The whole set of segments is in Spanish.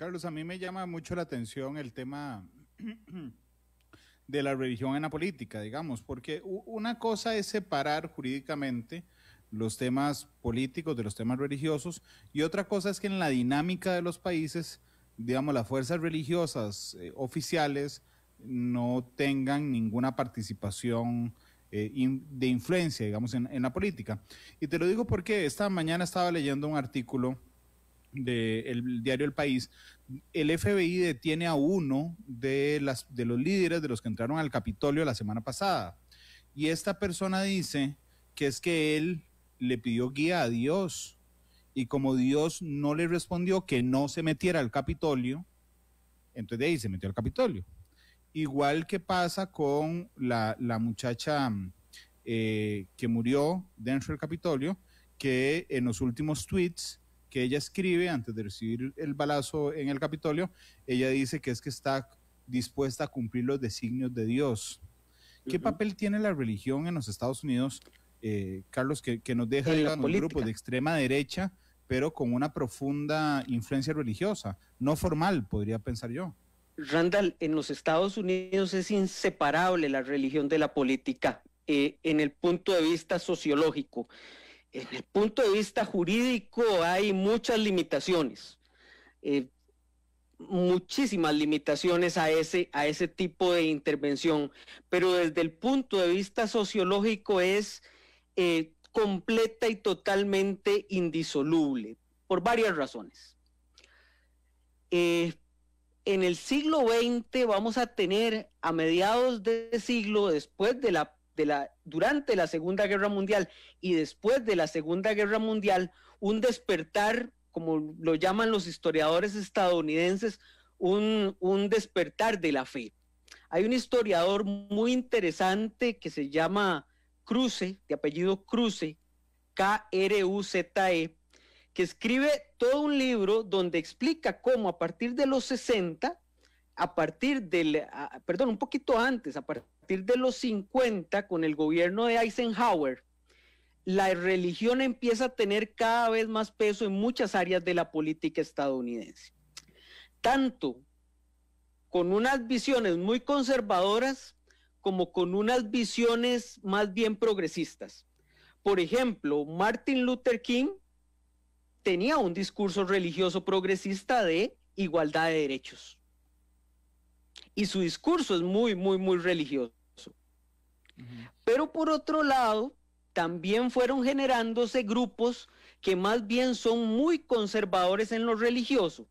Carlos, a mí me llama mucho la atención el tema de la religión en la política, digamos, porque una cosa es separar jurídicamente los temas políticos de los temas religiosos y otra cosa es que en la dinámica de los países, digamos, las fuerzas religiosas eh, oficiales no tengan ninguna participación eh, de influencia, digamos, en la política. Y te lo digo porque esta mañana estaba leyendo un artículo del diario El País, el FBI detiene a uno de, las, de los líderes de los que entraron al Capitolio la semana pasada. Y esta persona dice que es que él le pidió guía a Dios y como Dios no le respondió que no se metiera al Capitolio, entonces de ahí se metió al Capitolio. Igual que pasa con la, muchacha eh, que murió dentro del Capitolio, que en los últimos tweets que ella escribe antes de recibir el balazo en el Capitolio, ella dice que es que está dispuesta a cumplir los designios de Dios. ¿Qué papel tiene la religión en los Estados Unidos, eh, Carlos, que, nos deja el un grupo de extrema derecha, pero con una profunda influencia religiosa? No formal, podría pensar yo. Randall, en los Estados Unidos es inseparable la religión de la política eh, en el punto de vista sociológico. En el punto de vista jurídico hay muchas limitaciones, eh, muchísimas limitaciones a ese, a ese tipo de intervención, pero desde el punto de vista sociológico es eh, completa y totalmente indisoluble, por varias razones. Eh, en el siglo XX vamos a tener a mediados de siglo, después de la la, durante la Segunda Guerra Mundial y después de la Segunda Guerra Mundial, un despertar, como lo llaman los historiadores estadounidenses, un, un despertar de la fe. Hay un historiador muy interesante que se llama Cruce, de apellido Cruce, K-R-U-Z-E, que escribe todo un libro donde explica cómo a partir de los 60 a partir del, perdón, un poquito antes, a partir de los 50, con el gobierno de Eisenhower, la religión empieza a tener cada vez más peso en muchas áreas de la política estadounidense. Tanto con unas visiones muy conservadoras como con unas visiones más bien progresistas. Por ejemplo, Martin Luther King tenía un discurso religioso progresista de igualdad de derechos y su discurso es muy, muy, muy religioso. Pero por otro lado, también fueron generándose grupos que más bien son muy conservadores en lo religioso.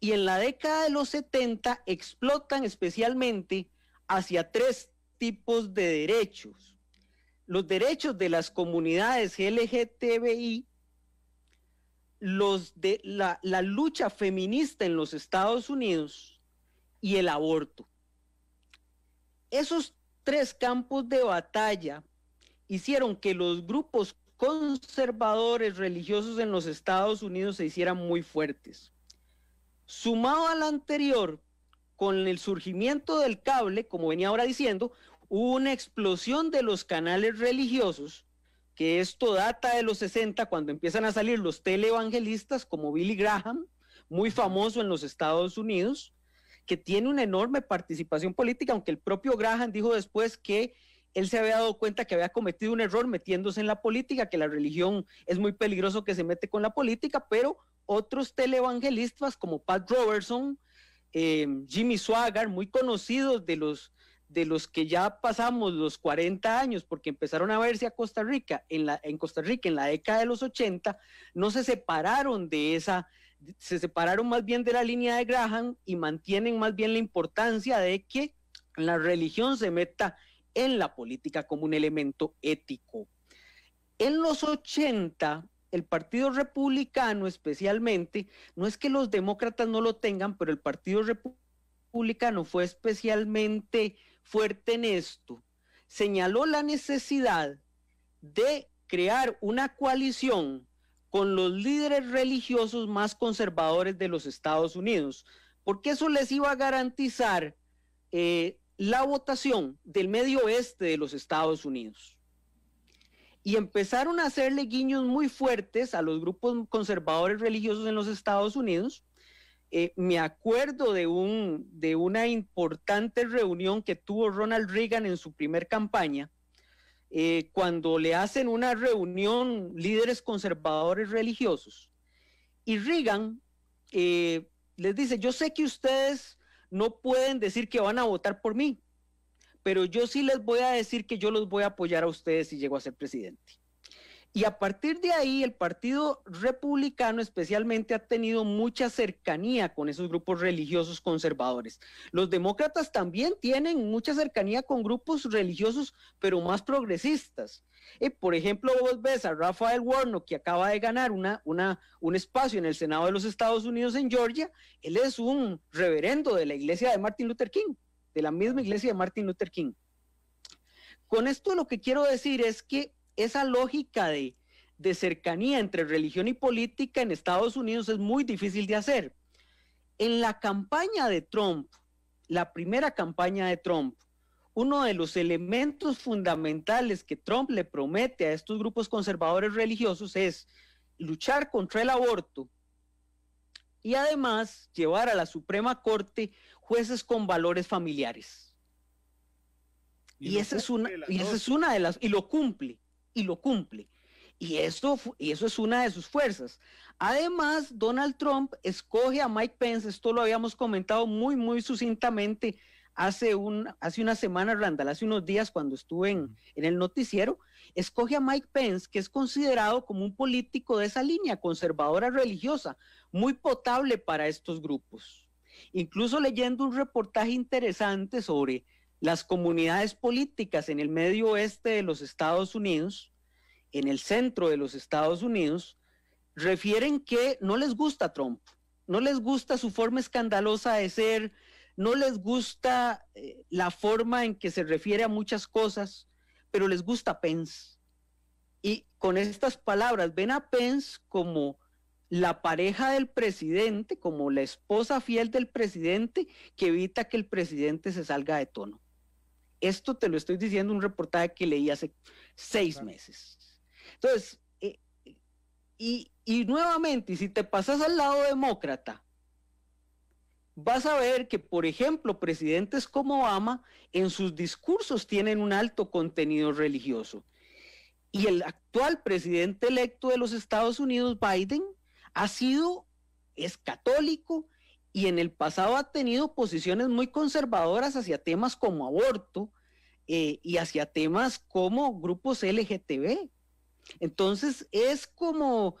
Y en la década de los 70 explotan especialmente hacia tres tipos de derechos. Los derechos de las comunidades LGTBI, los de la lucha feminista en los Estados Unidos, y el aborto. Esos tres campos de batalla hicieron que los grupos conservadores religiosos en los Estados Unidos se hicieran muy fuertes. Sumado al anterior, con el surgimiento del cable, como venía ahora diciendo, hubo una explosión de los canales religiosos, que esto data de los 60, cuando empiezan a salir los televangelistas como Billy Graham, muy famoso en los Estados Unidos, que tiene una enorme participación política, aunque el propio Graham dijo después que él se había dado cuenta que había cometido un error metiéndose en la política, que la religión es muy peligroso que se mete con la política, pero otros televangelistas como Pat Robertson, eh, Jimmy Swaggart, muy conocidos de los, de los que ya pasamos los 40 años, porque empezaron a verse a Costa Rica, en, la, en Costa Rica en la década de los 80, no se separaron de esa se separaron más bien de la línea de Graham y mantienen más bien la importancia de que la religión se meta en la política como un elemento ético. En los 80, el Partido Republicano especialmente, no es que los demócratas no lo tengan, pero el Partido Republicano fue especialmente fuerte en esto. Señaló la necesidad de crear una coalición con los líderes religiosos más conservadores de los Estados Unidos, porque eso les iba a garantizar eh, la votación del medio oeste de los Estados Unidos. Y empezaron a hacerle guiños muy fuertes a los grupos conservadores religiosos en los Estados Unidos. Eh, me acuerdo de, un, de una importante reunión que tuvo Ronald Reagan en su primer campaña, eh, cuando le hacen una reunión líderes conservadores religiosos y Reagan eh, les dice, yo sé que ustedes no pueden decir que van a votar por mí, pero yo sí les voy a decir que yo los voy a apoyar a ustedes si llego a ser presidente. Y a partir de ahí, el Partido Republicano especialmente ha tenido mucha cercanía con esos grupos religiosos conservadores. Los demócratas también tienen mucha cercanía con grupos religiosos, pero más progresistas. Eh, por ejemplo, vos ves a Rafael Warnock, que acaba de ganar una, un espacio en el Senado de los Estados Unidos en Georgia. Él es un reverendo de la iglesia de Martin Luther King, de la misma iglesia de Martin Luther King. Con esto lo que quiero decir es que esa lógica de, cercanía entre religión y política en Estados Unidos es muy difícil de hacer. En la campaña de Trump, la primera campaña de Trump, uno de los elementos fundamentales que Trump le promete a estos grupos conservadores religiosos es luchar contra el aborto y además llevar a la Suprema Corte jueces con valores familiares. Y, y es una, es una de las, y lo cumple y lo cumple. Y eso, y eso es una de sus fuerzas. Además, Donald Trump escoge a Mike Pence, esto lo habíamos comentado muy, muy sucintamente hace, un, hace una semana, Randall, hace unos días cuando estuve en, en el noticiero, escoge a Mike Pence, que es considerado como un político de esa línea conservadora religiosa, muy potable para estos grupos. Incluso leyendo un reportaje interesante sobre las comunidades políticas en el medio oeste de los Estados Unidos, en el centro de los Estados Unidos, refieren que no les gusta Trump, no les gusta su forma escandalosa de ser, no les gusta eh, la forma en que se refiere a muchas cosas, pero les gusta Pence. Y con estas palabras ven a Pence como la pareja del presidente, como la esposa fiel del presidente, que evita que el presidente se salga de tono. Esto te lo estoy diciendo un reportaje que leí hace seis meses. Entonces, eh, y, y nuevamente, si te pasas al lado demócrata, vas a ver que, por ejemplo, presidentes como Obama en sus discursos tienen un alto contenido religioso. Y el actual presidente electo de los Estados Unidos, Biden, ha sido, es católico, y en el pasado ha tenido posiciones muy conservadoras hacia temas como aborto eh, y hacia temas como grupos LGTB. Entonces es como,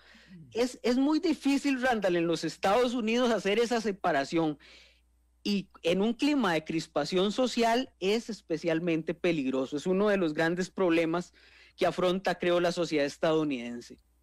es muy difícil, Randall, en los Estados Unidos hacer esa separación y en un clima de crispación social es especialmente peligroso. Es uno de los grandes problemas que afronta, creo, la sociedad estadounidense.